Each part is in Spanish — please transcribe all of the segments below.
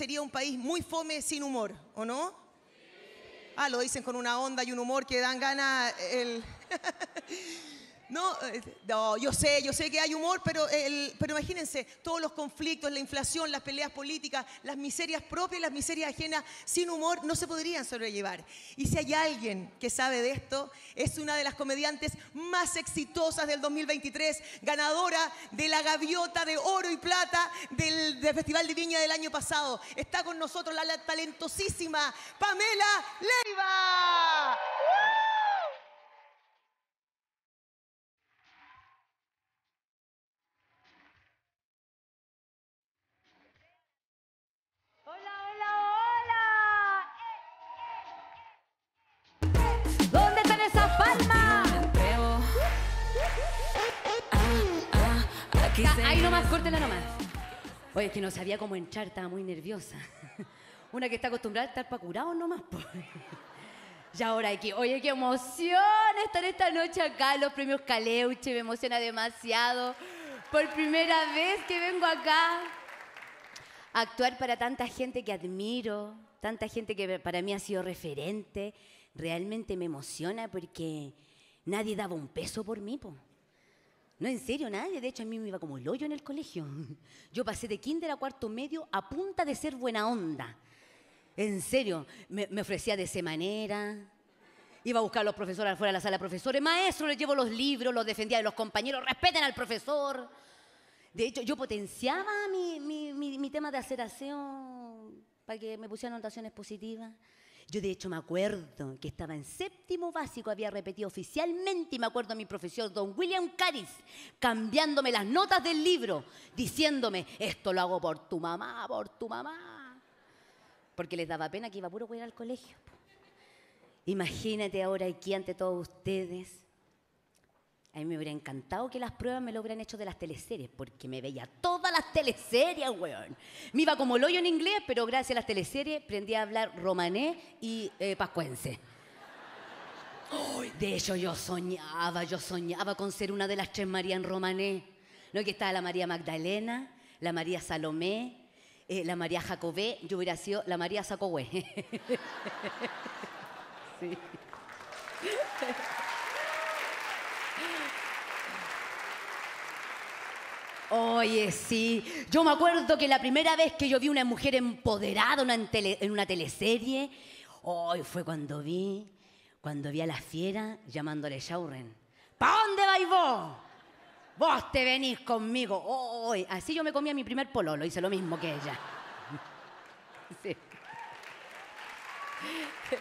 sería un país muy fome sin humor, ¿o no? Ah, lo dicen con una onda y un humor que dan gana el... Eh, no, yo sé, yo sé que hay humor, pero, pero imagínense, todos los conflictos, la inflación, las peleas políticas, las miserias propias, las miserias ajenas, sin humor no se podrían sobrellevar. Y si hay alguien que sabe de esto, es una de las comediantes más exitosas del 2023, ganadora de la gaviota de oro y plata del, Festival de Viña del año pasado. Está con nosotros la talentosísima Pamela Leiva. ahí nomás, córtela nomás. Oye, es que no sabía cómo entrar, estaba muy nerviosa. Una que está acostumbrada a estar para curado nomás, Y ahora aquí, oye, qué emoción estar esta noche acá los premios Caleuche, me emociona demasiado. Por primera vez que vengo acá actuar para tanta gente que admiro, tanta gente que para mí ha sido referente, realmente me emociona porque nadie daba un peso por mí, po. No, en serio, nadie. De hecho, a mí me iba como el hoyo en el colegio. Yo pasé de kinder a cuarto medio a punta de ser buena onda. En serio, me, ofrecía de esa manera. Iba a buscar a los profesores afuera de la sala profesores. Maestro, les llevo los libros, los defendía de los compañeros. Respeten al profesor. De hecho, yo potenciaba mi, tema de aceración para que me pusieran anotaciones positivas. Yo de hecho me acuerdo que estaba en séptimo básico, había repetido oficialmente, y me acuerdo a mi profesor, don William Caris, cambiándome las notas del libro, diciéndome, esto lo hago por tu mamá, por tu mamá. Porque les daba pena que iba puro a ir al colegio. Imagínate ahora aquí ante todos ustedes a mí me hubiera encantado que las pruebas me lo hubieran hecho de las teleseries, porque me veía todas las teleseries, weón. Me iba como loyo en inglés, pero gracias a las teleseries aprendí a hablar romanés y eh, pascuense. de hecho, yo soñaba, yo soñaba con ser una de las tres María en romanés. ¿No? Que estaba la María Magdalena, la María Salomé, eh, la María Jacobé, yo hubiera sido la María Sí. sí. Oye, sí. Yo me acuerdo que la primera vez que yo vi una mujer empoderada en, en, una teleserie, hoy fue cuando vi, cuando vi a la fiera llamándole Shauren. ¿Para dónde vais vos? Vos te venís conmigo. Así yo me comía mi primer pololo, hice lo mismo que ella. Sí.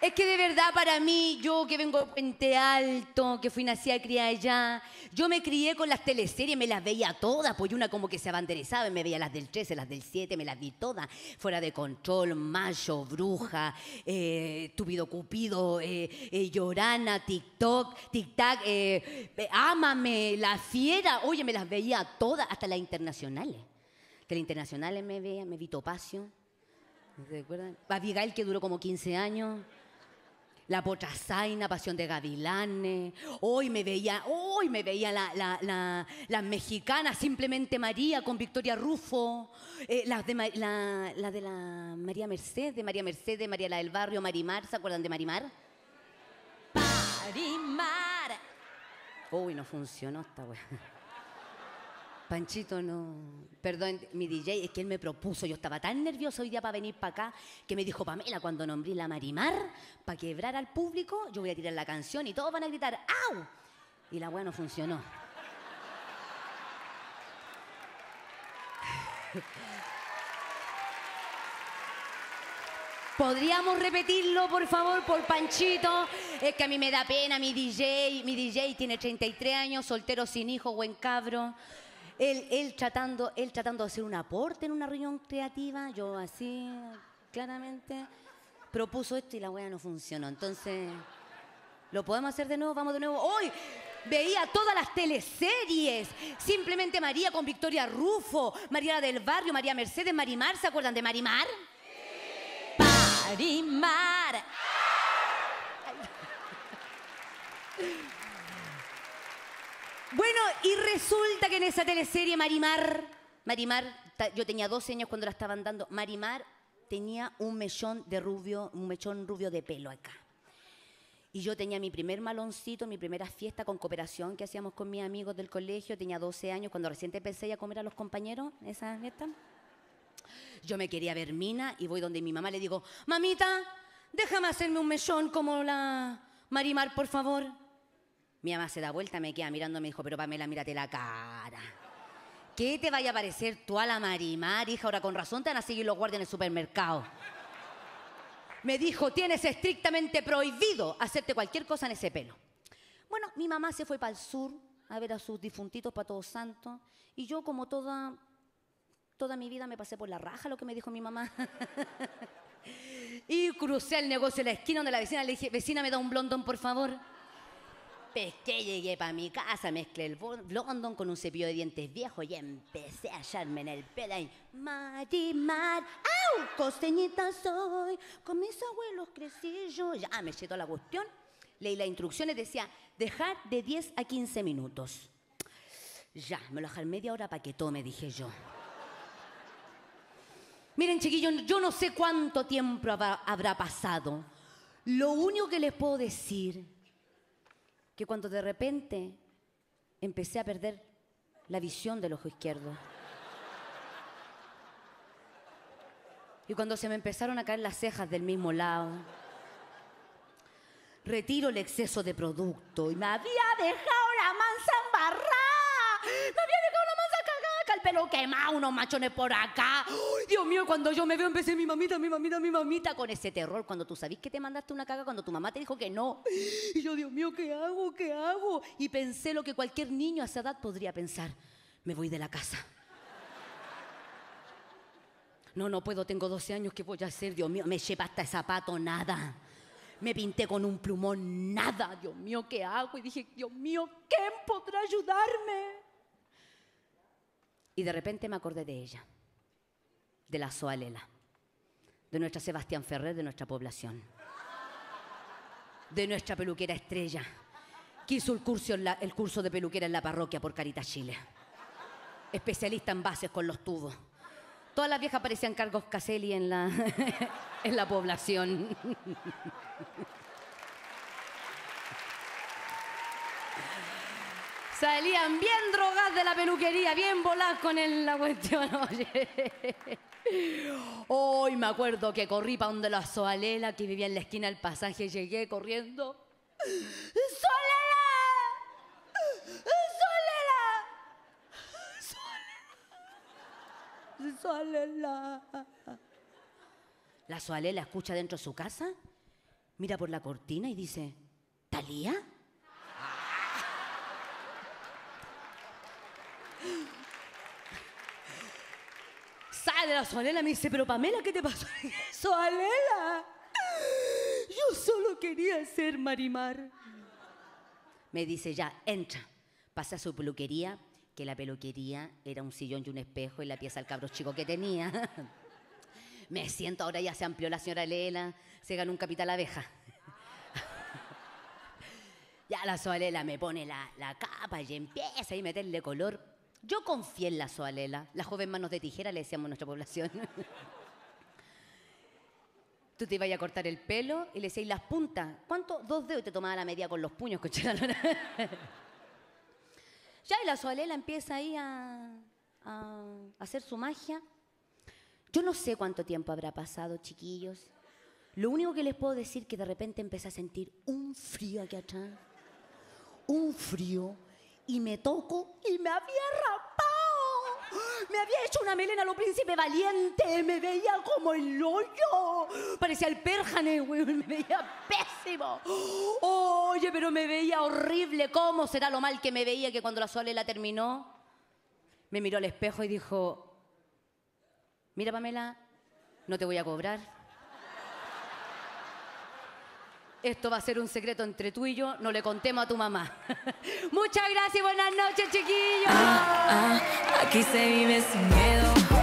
Es que de verdad para mí, yo que vengo de Puente Alto, que fui nacida y criada allá, yo me crié con las teleseries, me las veía todas, pues una como que se abanderizaba me veía las del 13, las del 7, me las vi todas. Fuera de control, Mayo, Bruja, eh, Cupido, eh, eh, Llorana, TikTok, TikTok, eh, Ámame, La Fiera. Oye, me las veía todas, hasta las internacionales. Que las internacionales me veía, me vi Topacio. ¿Se acuerdan? Abigail, que duró como 15 años. La potrazaina, Pasión de Gavilanes. Hoy me veía, hoy me veía la, mexicana simplemente María con Victoria Rufo. Eh, las de la, de la María Mercedes, de María Mercedes, María la del Barrio, Marimar. ¿Se acuerdan de Marimar? Marimar. Uy, no funcionó esta weá. Panchito, no. Perdón, mi DJ, es que él me propuso. Yo estaba tan nervioso hoy día para venir para acá que me dijo, Pamela, cuando nombré la Marimar, para quebrar al público, yo voy a tirar la canción y todos van a gritar, ¡au! Y la buena no funcionó. ¿Podríamos repetirlo, por favor, por Panchito? Es que a mí me da pena mi DJ. Mi DJ tiene 33 años, soltero sin hijo, buen cabro él, tratando, tratando de hacer un aporte en una reunión creativa, yo así, claramente, propuso esto y la wea no funcionó. Entonces, ¿lo podemos hacer de nuevo? Vamos de nuevo. ¡Hoy! Veía todas las teleseries. Simplemente María con Victoria Rufo, María del Barrio, María Mercedes, Marimar. ¿Se acuerdan de Marimar? Sí. Marimar. Ah. Bueno, y resulta que en esa teleserie Marimar, Marimar, yo tenía 12 años cuando la estaban dando, Marimar tenía un mechón de rubio, un mechón rubio de pelo acá. Y yo tenía mi primer maloncito, mi primera fiesta con cooperación que hacíamos con mis amigos del colegio. Tenía 12 años cuando recién empecé a comer a los compañeros, esa fiesta. Yo me quería ver mina y voy donde mi mamá le digo, mamita, déjame hacerme un mechón como la Marimar, por favor. Mi mamá se da vuelta, me queda mirando, me dijo, pero Pamela, mírate la cara. ¿Qué te vaya a parecer tú a la Marimar, hija? Ahora con razón te van a seguir los guardias en el supermercado. Me dijo, tienes estrictamente prohibido hacerte cualquier cosa en ese pelo. Bueno, mi mamá se fue para el sur a ver a sus difuntitos para Todos Santos y yo como toda, toda mi vida me pasé por la raja lo que me dijo mi mamá. y crucé el negocio en la esquina donde la vecina le dije, vecina, me da un blondón, por favor pesqué, llegué para mi casa, mezclé el London con un cepillo de dientes viejo y empecé a hallarme en el pelo ahí. Marimar, ¡au! Costeñita soy, con mis abuelos crecí yo. Ya me llegó la cuestión, leí las instrucciones, decía, dejar de 10 a 15 minutos. Ya, me lo dejar media hora para que tome, dije yo. Miren, chiquillos, yo no sé cuánto tiempo habrá pasado. Lo único que les puedo decir que cuando de repente empecé a perder la visión del ojo izquierdo. Y cuando se me empezaron a caer las cejas del mismo lado, retiro el exceso de producto y me había dejado la mansa embarrada que más unos machones por acá. Dios mío, cuando yo me veo empecé mi mamita, mi mamita, mi mamita, con ese terror. Cuando tú sabías que te mandaste una caga, cuando tu mamá te dijo que no. Y yo, Dios mío, ¿qué hago? ¿Qué hago? Y pensé lo que cualquier niño a esa edad podría pensar. Me voy de la casa. No, no puedo, tengo 12 años, ¿qué voy a hacer? Dios mío, me lleva hasta zapato, nada. Me pinté con un plumón, nada. Dios mío, ¿qué hago? Y dije, Dios mío, ¿quién podrá ayudarme? Y de repente me acordé de ella, de la Soalela, de nuestra Sebastián Ferrer, de nuestra población, de nuestra peluquera estrella, que hizo el curso, de peluquera en la parroquia por Caritas Chile. Especialista en bases con los tubos. Todas las viejas parecían cargos Caselli en la, en la población. Salían bien drogadas de la peluquería, bien voladas con él la cuestión, oye. Hoy me acuerdo que corrí para donde la Soalela, que vivía en la esquina del pasaje, llegué corriendo. ¡Soalela! ¡Solela! ¡Soalela! ¡Soalela! La Soalela escucha dentro de su casa, mira por la cortina y dice, ¿Talía? Ah, la Solela me dice, pero Pamela, ¿qué te pasó? Solela, yo solo quería ser Marimar. Me dice, ya, entra. Pasa a su peluquería, que la peluquería era un sillón y un espejo y la pieza al cabro chico que tenía. Me siento, ahora ya se amplió la señora Lela, se ganó un capital abeja. ya la Solela me pone la, la capa y empieza a meterle color yo confié en la Soalela, la joven manos de tijera le decíamos a nuestra población. Tú te ibas a cortar el pelo y le decías las puntas. ¿Cuántos? Dos dedos te tomaba la media con los puños, cochera? ya, y la Soalela empieza ahí a, a hacer su magia. Yo no sé cuánto tiempo habrá pasado, chiquillos. Lo único que les puedo decir es que de repente empecé a sentir un frío aquí atrás. Un frío y me toco y me había rapado. Me había hecho una melena lo príncipe valiente, me veía como el hoyo. Parecía el pérjane, güey, me veía pésimo. Oye, pero me veía horrible. ¿Cómo será lo mal que me veía que cuando la la terminó? Me miró al espejo y dijo, mira Pamela, no te voy a cobrar esto va a ser un secreto entre tú y yo, no le contemos a tu mamá. Muchas gracias y buenas noches, chiquillos. Ah, ah, aquí se vive sin miedo.